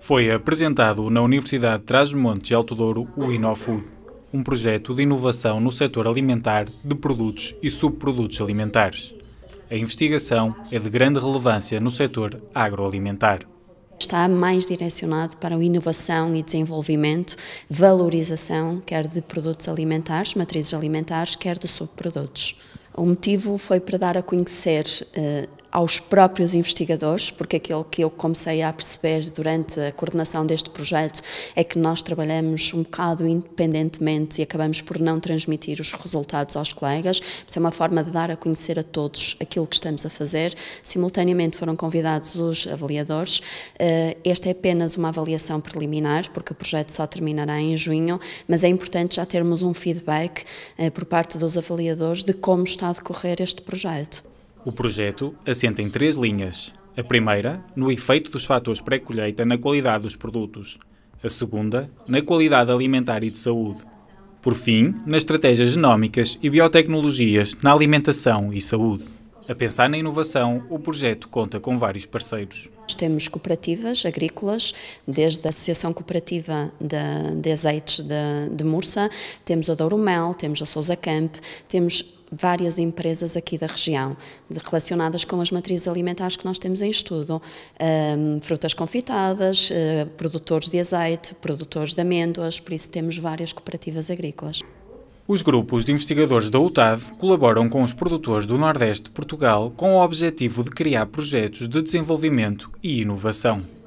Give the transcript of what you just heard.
Foi apresentado na Universidade de Trás-os-Montes e Alto Douro o InoFood, um projeto de inovação no setor alimentar de produtos e subprodutos alimentares. A investigação é de grande relevância no setor agroalimentar está mais direcionado para a inovação e desenvolvimento, valorização, quer de produtos alimentares, matrizes alimentares, quer de subprodutos. O motivo foi para dar a conhecer eh, aos próprios investigadores, porque aquilo que eu comecei a perceber durante a coordenação deste projeto é que nós trabalhamos um bocado independentemente e acabamos por não transmitir os resultados aos colegas. Isso é uma forma de dar a conhecer a todos aquilo que estamos a fazer. Simultaneamente foram convidados os avaliadores. Eh, esta é apenas uma avaliação preliminar, porque o projeto só terminará em junho, mas é importante já termos um feedback eh, por parte dos avaliadores de como está a decorrer este projeto. O projeto assenta em três linhas. A primeira, no efeito dos fatores pré-colheita na qualidade dos produtos. A segunda, na qualidade alimentar e de saúde. Por fim, nas estratégias genómicas e biotecnologias na alimentação e saúde. A pensar na inovação, o projeto conta com vários parceiros temos cooperativas agrícolas, desde a Associação Cooperativa de, de Azeites de, de Mursa, temos a Douromel, temos a Sousa Camp, temos várias empresas aqui da região relacionadas com as matrizes alimentares que nós temos em estudo. Um, frutas confitadas, uh, produtores de azeite, produtores de amêndoas, por isso temos várias cooperativas agrícolas. Os grupos de investigadores da UTAD colaboram com os produtores do Nordeste de Portugal com o objetivo de criar projetos de desenvolvimento e inovação.